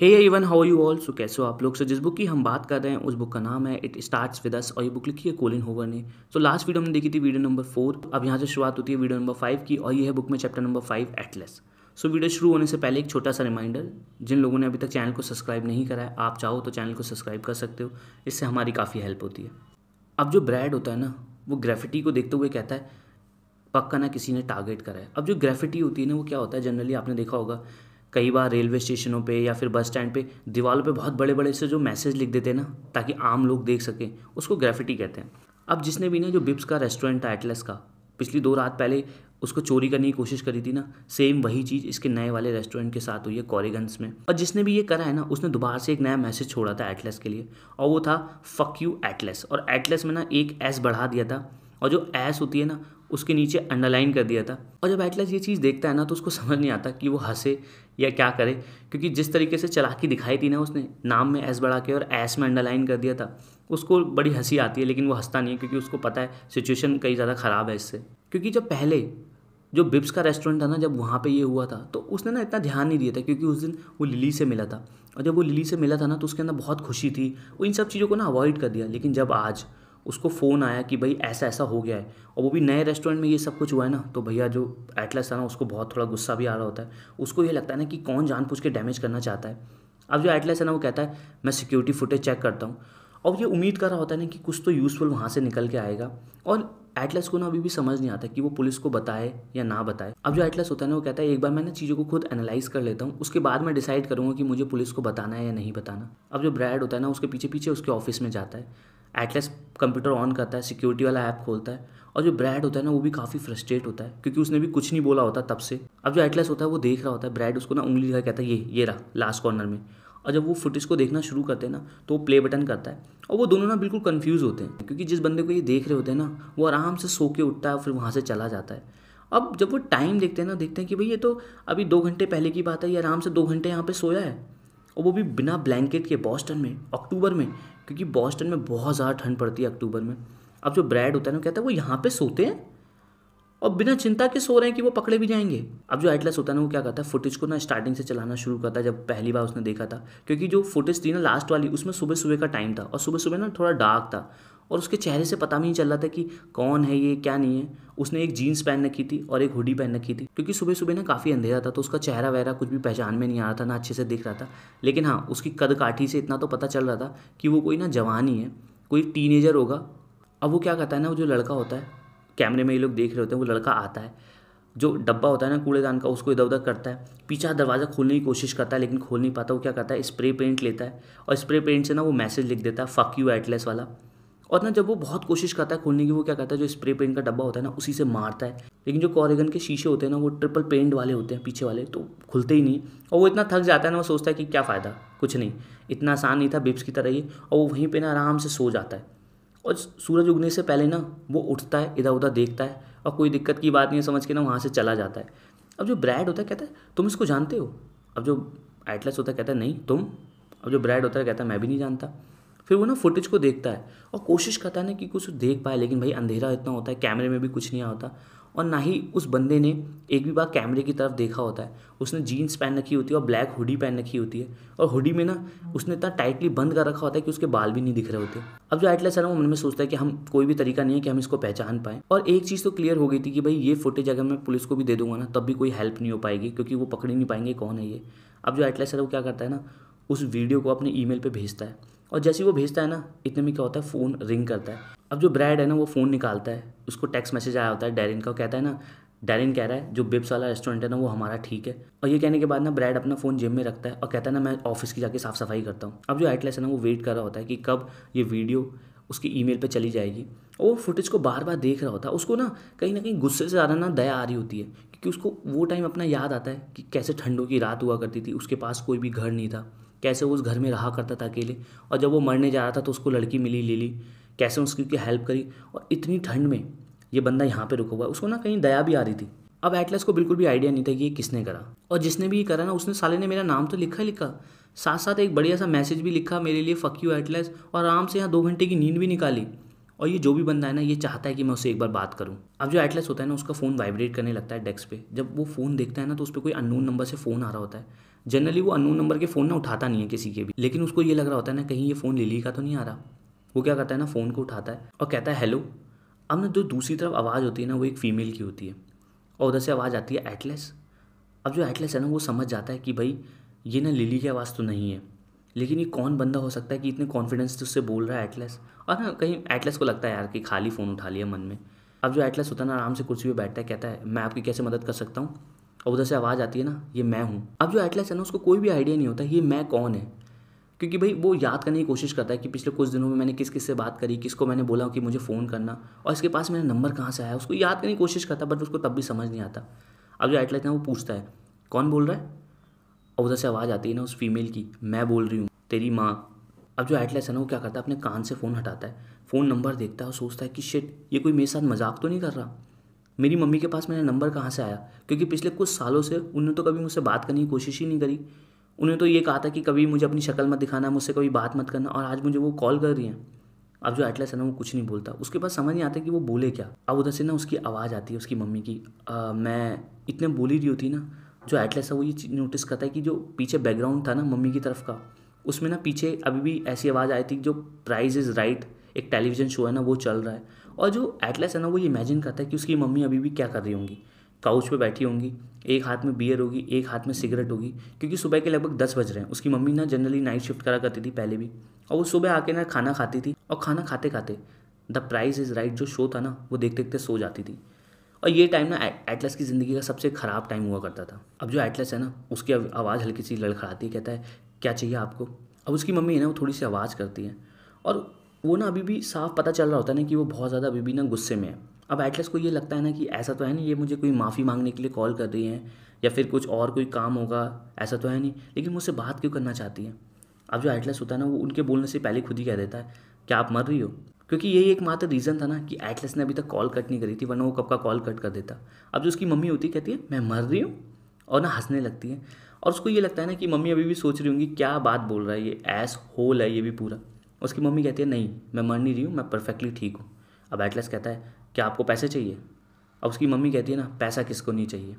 hey even how you all so कैसे हो आप लोग सो जिस बुक की हम बात कर रहे हैं उस बुक का नाम है इट स्टार्ट्स विद अस और ये बुक लिखी है कोलिन होवर ने सो लास्ट वीडियो हमने देखी थी वीडियो नंबर फोर अब यहाँ से शुरुआत होती है वीडियो नंबर फाइव की और ये है बुक में chapter number five atlas so video शुरू होने से पहले एक छोटा सा रिमाइंडर जिन लोगों ने अभी तक चैनल को सब्सक्राइब नहीं करा है आप चाहो तो चैनल को सब्सक्राइब कर सकते हो इससे हमारी काफ़ी हेल्प होती है अब जो ब्रैड होता है ना वो ग्रेफिटी को देखते हुए कहता है पक्का ना किसी ने टारगेट करा है अब जो ग्रेफिटी होती है ना वो क्या होता है जनरली आपने देखा होगा कई बार रेलवे स्टेशनों पे या फिर बस स्टैंड पे दीवारों पे बहुत बड़े बड़े से जो मैसेज लिख देते हैं ना ताकि आम लोग देख सकें उसको ग्रेफिटी कहते हैं अब जिसने भी ना जो बिप्स का रेस्टोरेंट था एटलस का पिछली दो रात पहले उसको चोरी करने की कोशिश करी थी ना सेम वही चीज़ इसके नए वाले रेस्टोरेंट के साथ हुई है कॉरीगंस में और जिसने भी ये करा है ना उसने दोबारा से एक नया मैसेज छोड़ा था एटलस के लिए और वो था फक यू एटलस और एटलस में ना एक एस बढ़ा दिया था और जो ऐस होती है ना उसके नीचे अंडरलाइन कर दिया था और जब एटलस ये चीज़ देखता है ना तो उसको समझ नहीं आता कि वो हंसे या क्या करे क्योंकि जिस तरीके से चलाकी दिखाई थी ना उसने नाम में ऐस बढ़ा के और ऐस में अंडरलाइन कर दिया था उसको बड़ी हंसी आती है लेकिन वो हंसता नहीं है क्योंकि उसको पता है सिचुएशन कई ज़्यादा ख़राब है इससे क्योंकि जब पहले जो बिप्स का रेस्टोरेंट था ना जब वहाँ पे ये हुआ था तो उसने ना इतना ध्यान नहीं दिया था क्योंकि उस दिन वो लिली से मिला था और जब वो लिली से मिला था ना तो उसके अंदर बहुत खुशी थी वो इन सब चीज़ों को ना अवॉइड कर दिया लेकिन जब आज उसको फ़ोन आया कि भाई ऐसा ऐसा हो गया है और वो भी नए रेस्टोरेंट में ये सब कुछ हुआ है ना तो भैया जो एटलस था ना उसको बहुत थोड़ा गुस्सा भी आ रहा होता है उसको ये लगता है ना कि कौन जान के डैमेज करना चाहता है अब जो एटलस है ना वो कहता है मैं सिक्योरिटी फुटेज चेक करता हूँ और ये उम्मीद कर रहा होता है ना कि कुछ तो यूज़फुल वहाँ से निकल के आएगा और एटलस को ना अभी भी समझ नहीं आता कि वो पुलिस को बताए या ना बताए अब जो एटलस होता है ना वो कहता है एक बार मैं ना चीज़ों को खुद एनालाइज कर लेता हूँ उसके बाद मैं डिसाइड करूँगा कि मुझे पुलिस को बताना है या नहीं बताना अब जो ब्रैड होता है ना उसके पीछे पीछे उसके ऑफिस में जाता है एटलेस कंप्यूटर ऑन करता है सिक्योरिटी वाला ऐप खोलता है और जो ब्रैड होता है ना वो भी काफ़ी फ्रस्ट्रेट होता है क्योंकि उसने भी कुछ नहीं बोला होता तब से अब जो एटलेस होता है वो देख रहा होता है ब्रैड उसको ना उंगली दिखा कहता है ये ये रहा लास्ट कॉर्नर में और जब वो फुटेज को देखना शुरू करते हैं ना तो वो प्ले बटन करता है और वो दोनों ना बिल्कुल कन्फ्यूज़ होते हैं क्योंकि जिस बंदे को ये देख रहे होते हैं ना वो आराम से सो के उठता है और फिर वहाँ से चला जाता है अब जब वो टाइम देखते हैं ना देखते हैं कि भाई ये तो अभी दो घंटे पहले की बात है ये आराम से दो घंटे यहाँ पे सोया है और वो भी बिना ब्लैंकेट के बॉस्टन में अक्टूबर में क्योंकि बॉस्टन में बहुत ज़्यादा ठंड पड़ती है अक्टूबर में अब जो ब्रैड होता है ना कहता है वो यहाँ पे सोते हैं और बिना चिंता के सो रहे हैं कि वो पकड़े भी जाएंगे अब जो एटलस होता है ना वो क्या करता है फुटेज को ना स्टार्टिंग से चलाना शुरू करता है जब पहली बार उसने देखा था क्योंकि जो फुटेज थी ना लास्ट वाली उसमें सुबह सुबह का टाइम था और सुबह सुबह ना थोड़ा डार्क था और उसके चेहरे से पता भी नहीं चल रहा था कि कौन है ये क्या नहीं है उसने एक जीन्स पहन रखी थी और एक हुडी पहन रखी थी क्योंकि सुबह सुबह ना काफ़ी अंधेरा था तो उसका चेहरा वगैरह कुछ भी पहचान में नहीं आ रहा था ना अच्छे से दिख रहा था लेकिन हाँ उसकी कद काठी से इतना तो पता चल रहा था कि वो कोई ना जवान ही है कोई टीनेजर होगा अब वो क्या कहता है ना वो जो लड़का होता है कैमरे में ये लोग देख रहे होते हैं वो लड़का आता है जो डब्बा होता है ना कूड़ेदान का उसको इधर उधर करता है पीछा दरवाज़ा खोलने की कोशिश करता है लेकिन खोल नहीं पाता वो क्या करता है स्प्रे पेंट लेता है और स्प्रे पेंट से ना वो मैसेज लिख देता है फक यू एटलेस वाला और ना जब वो बहुत कोशिश करता है खोलने की वो क्या करता है जो स्प्रे पेंट का डब्बा होता है ना उसी से मारता है लेकिन जो कॉरेगन के शीशे होते हैं ना वो ट्रिपल पेंट वाले होते हैं पीछे वाले तो खुलते ही नहीं और वो इतना थक जाता है ना वो सोचता है कि क्या फ़ायदा कुछ नहीं इतना आसान नहीं था बिप्स की तरह ही और वो वहीं पर ना आराम से सो जाता है और सूरज उगने से पहले ना वो उठता है इधर उधर देखता है और कोई दिक्कत की बात नहीं समझ के ना वहाँ से चला जाता है अब जो ब्रैड होता है कहता है तुम इसको जानते हो अब जो एटलस होता है कहता है नहीं तुम अब जो ब्रैड होता है कहता है मैं भी नहीं जानता फिर वो ना फुटेज को देखता है और कोशिश करता है ना कि कुछ देख पाए लेकिन भाई अंधेरा इतना होता है कैमरे में भी कुछ नहीं आता और ना ही उस बंदे ने एक भी बार कैमरे की तरफ देखा होता है उसने जीन्स पहन रखी होती है और ब्लैक हुडी पहन रखी होती है और हुडी में ना उसने इतना टाइटली बंद कर रखा होता है कि उसके बाल भी नहीं दिख रहे होते अब जो एटलेस है ना वो मन में सोचता है कि हम कोई भी तरीका नहीं है कि हम इसको पहचान पाए और एक चीज़ तो क्लियर हो गई थी कि भाई ये फुटेज अगर मैं पुलिस को भी दे दूंगा ना तब भी कोई हेल्प नहीं हो पाएगी क्योंकि वो पकड़ ही नहीं पाएंगे कौन है ये अब जो एटलेस है वो क्या करता है ना उस वीडियो को अपने ईमेल पे भेजता है और जैसे ही वो भेजता है ना इतने में क्या होता है फ़ोन रिंग करता है अब जो ब्रैड है ना वो फ़ोन निकालता है उसको टेक्स्ट मैसेज आया होता है डेरिन का कहता है ना डेरिन कह रहा है जो बिप्स वाला रेस्टोरेंट है ना वो हमारा ठीक है और ये कहने के बाद ना ब्रैड अपना फ़ोन जेब में रखता है और कहता है ना मैं ऑफिस की जाके साफ़ सफाई करता हूँ अब जो एटलेस है ना वो वेट कर रहा होता है कि कब ये वीडियो उसकी ई मेल चली जाएगी और वो फुटेज को बार बार देख रहा होता है उसको ना कहीं ना कहीं गुस्से से ज़्यादा ना दया आ रही होती है क्योंकि उसको वो टाइम अपना याद आता है कि कैसे ठंडों की रात हुआ करती थी उसके पास कोई भी घर नहीं था कैसे वो उस घर में रहा करता था अकेले और जब वो मरने जा रहा था तो उसको लड़की मिली ले ली कैसे उसकी हेल्प करी और इतनी ठंड में ये बंदा यहाँ पर रुका हुआ है उसको ना कहीं दया भी आ रही थी अब एटलस को बिल्कुल भी आइडिया नहीं था कि ये किसने करा और जिसने भी ये करा ना उसने साले ने मेरा नाम तो लिखा लिखा साथ साथ एक बढ़िया सा मैसेज भी लिखा मेरे लिए फ़क यू एटलस और आराम से यहाँ दो घंटे की नींद भी निकाली और ये जो भी बंदा है ना ये चाहता है कि मैं उससे एक बार बात करूँ अब जो एटलेस होता है ना उसका फ़ोन वाइब्रेट करने लगता है डेस्क पे जब वो फ़ोन देखता है ना तो उस पर कोई अननोन नंबर से फ़ोन आ रहा होता है जनरली वो अननोन नंबर के फ़ोन ना उठाता नहीं है किसी के भी लेकिन उसको ये लग रहा होता है ना कहीं ये फ़ोन लिली का तो नहीं आ रहा वो क्या करता है ना फ़ोन को उठाता है और कहता है हेलो अब ना जो दूसरी तरफ आवाज़ होती है ना वो एक फ़ीमेल की होती है और उधर से आवाज़ आती है एटलेस अब जो एटलेस है ना वो समझ जाता है कि भाई ये ना लिली की आवाज़ तो नहीं है लेकिन ये कौन बंदा हो सकता है कि इतने कॉन्फिडेंस से उससे बोल रहा है एटलेस और ना कहीं एटलेस को लगता है यार कि खाली फ़ोन उठा लिया मन में अब जो एटलेस होता है ना आराम से कुर्सी पर बैठता है कहता है मैं आपकी कैसे मदद कर सकता हूँ और उधर से आवाज़ आती है ना ये मैं हूँ अब जो एटलेस है ना उसको कोई भी आइडिया नहीं होता ये मैं कौन है क्योंकि भाई वो याद करने की कोशिश करता है कि पिछले कुछ दिनों में मैंने किस किस से बात करी किसको मैंने बोला कि मुझे फ़ोन करना और इसके पास मेरा नंबर कहाँ से आया उसको याद करने की कोशिश करता है बट उसको तब भी समझ नहीं आता अब जो एटलेस है वो पूछता है कौन बोल रहा है और उधर से आवाज़ आती है ना उस फीमेल की मैं बोल रही हूँ तेरी माँ अब जो एटलेस है ना वो क्या करता है अपने कान से फ़ोन हटाता है फ़ोन नंबर देखता है और सोचता है कि शिट ये कोई मेरे साथ मजाक तो नहीं कर रहा मेरी मम्मी के पास मेरा नंबर कहाँ से आया क्योंकि पिछले कुछ सालों से उन्होंने तो कभी मुझसे बात करने की कोशिश ही नहीं करी उन्हें तो ये कहा था कि कभी मुझे अपनी शक्ल मत दिखाना मुझसे कभी बात मत करना और आज मुझे वो कॉल कर रही हैं अब जो एटलेस है ना वो कुछ नहीं बोलता उसके पास समझ नहीं आता कि वो बोले क्या अब उधर से ना उसकी आवाज़ आती है उसकी मम्मी की आ, मैं इतने बोली रही होती ना जो एटलेस है वो ये चीज़ नोटिस करता है कि जो पीछे बैकग्राउंड था ना मम्मी की तरफ का उसमें ना पीछे अभी भी ऐसी आवाज़ आई थी जो प्राइज इज़ राइट एक टेलीविज़न शो है ना वो चल रहा है और जो एटलेस है ना वो ये इमेजिन करता है कि उसकी मम्मी अभी भी क्या कर रही होंगी काउच पे बैठी होंगी एक हाथ में बियर होगी एक हाथ में सिगरेट होगी क्योंकि सुबह के लगभग दस बज रहे हैं उसकी मम्मी ना जनरली नाइट शिफ्ट करा करती थी पहले भी और वो सुबह आके ना खाना खाती थी और खाना खाते खाते द प्राइज इज़ राइट जो शो था ना वो देखते देखते सो जाती थी और ये टाइम ना एटलस की ज़िंदगी का सबसे ख़राब टाइम हुआ करता था अब जो एटलस है ना उसकी आवाज़ हल्की सी लड़खड़ाती है कहता है क्या चाहिए आपको अब उसकी मम्मी है ना वो थोड़ी सी आवाज़ करती है और वो ना अभी भी साफ पता चल रहा होता है ना कि वो बहुत ज़्यादा अभी भी ना गुस्से में है अब एटलस को ये लगता है ना कि ऐसा तो है नहीं ये मुझे कोई माफ़ी मांगने के लिए कॉल कर रही है या फिर कुछ और कोई काम होगा ऐसा तो है नहीं लेकिन मुझसे बात क्यों करना चाहती है अब जो एटलस होता है ना वो उनके बोलने से पहले खुद ही कह देता है क्या आप मर रही हो क्योंकि यही एक मात्र रीज़न था ना कि एटलेस ने अभी तक कॉल कट नहीं करी थी वरना वो कब का कॉल कट कर देता अब जो उसकी मम्मी होती कहती है मैं मर रही हूँ और ना हंसने लगती है और उसको ये लगता है ना कि मम्मी अभी भी सोच रही होंगी क्या बात बोल रहा है ये ऐस होल है ये भी पूरा उसकी मम्मी कहती है नहीं मैं मर नहीं रही हूँ मैं परफेक्टली ठीक हूँ अब एटलेस कहता है क्या आपको पैसे चाहिए अब उसकी मम्मी कहती है ना पैसा किसको नहीं चाहिए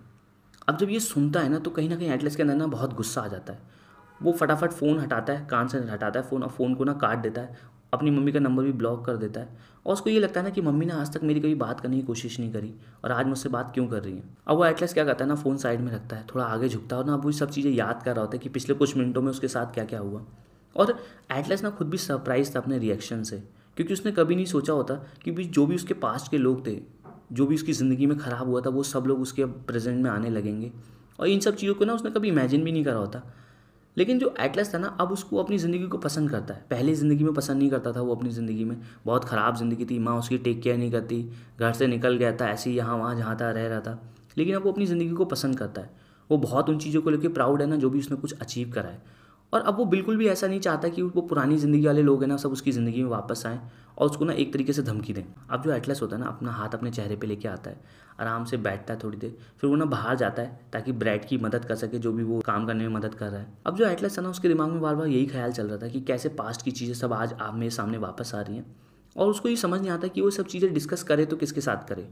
अब जब ये सुनता है ना तो कहीं ना कहीं एटलेस के अंदर ना बहुत गुस्सा आ जाता है वो फटाफट फ़ोन हटाता है कान से हटाता है फ़ोन और फ़ोन को ना काट देता है अपनी मम्मी का नंबर भी ब्लॉक कर देता है और उसको ये लगता है ना कि मम्मी ने आज तक मेरी कभी बात करने की कोशिश नहीं करी और आज मुझसे बात क्यों कर रही है अब वो एटलेस क्या करता है ना फ़ोन साइड में रखता है थोड़ा आगे झुकता है और ना अब वो सब चीज़ें याद कर रहा होता है कि पिछले कुछ मिनटों में उसके साथ क्या क्या हुआ और एटलेस ना खुद भी सरप्राइज था अपने रिएक्शन से क्योंकि उसने कभी नहीं सोचा होता कि भी जो भी उसके पास्ट के लोग थे जो भी उसकी ज़िंदगी में ख़राब हुआ था वो सब लोग उसके प्रेजेंट में आने लगेंगे और इन सब चीज़ों को ना उसने कभी इमेजिन भी नहीं करा होता लेकिन जो एटलस था ना अब उसको अपनी ज़िंदगी को पसंद करता है पहले ज़िंदगी में पसंद नहीं करता था वो अपनी ज़िंदगी में बहुत ख़राब ज़िंदगी थी माँ उसकी टेक केयर नहीं करती घर से निकल गया था ऐसे ही यहाँ वहाँ जहाँ था रह रहा था लेकिन अब वो अपनी ज़िंदगी को पसंद करता है वो बहुत उन चीज़ों को लेकर प्राउड है ना जो भी उसने कुछ अचीव करा है और अब वो बिल्कुल भी ऐसा नहीं चाहता कि वो पुरानी ज़िंदगी वाले लोग हैं ना सब उसकी ज़िंदगी में वापस आएँ और उसको ना एक तरीके से धमकी दें अब जो एटलस होता है ना अपना हाथ अपने चेहरे पे लेके आता है आराम से बैठता है थोड़ी देर फिर वो ना बाहर जाता है ताकि ब्रैड की मदद कर सके जो भी वो काम करने में मदद कर रहा है अब जो एटलस है ना उसके दिमाग में बार बार यही ख्याल चल रहा था कि कैसे पास्ट की चीज़ें सब आज आप मेरे सामने वापस आ रही हैं और उसको ये समझ नहीं आता कि वो सब चीज़ें डिस्कस करे तो किसके साथ करे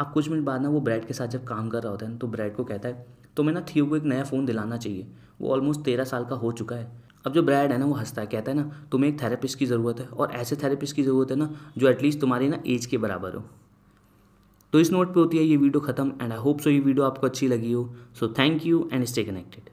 अब कुछ मिनट बाद ना वो ब्रैड के साथ जब काम कर रहा होता है ना तो ब्रैड को कहता है तो मैं ना थियो को एक नया फ़ोन दिलाना चाहिए वो ऑलमोस्ट तेरह साल का हो चुका है अब जो ब्रैड है ना वो हंसता है कहता है ना तुम्हें एक थेरेपिस्ट की ज़रूरत है और ऐसे थेरेपिस्ट की ज़रूरत है ना जो एटलीस्ट तुम्हारी ना एज के बराबर हो तो इस नोट पे होती है ये वीडियो खत्म एंड आई होप सो ये वीडियो आपको अच्छी लगी हो so thank you and stay connected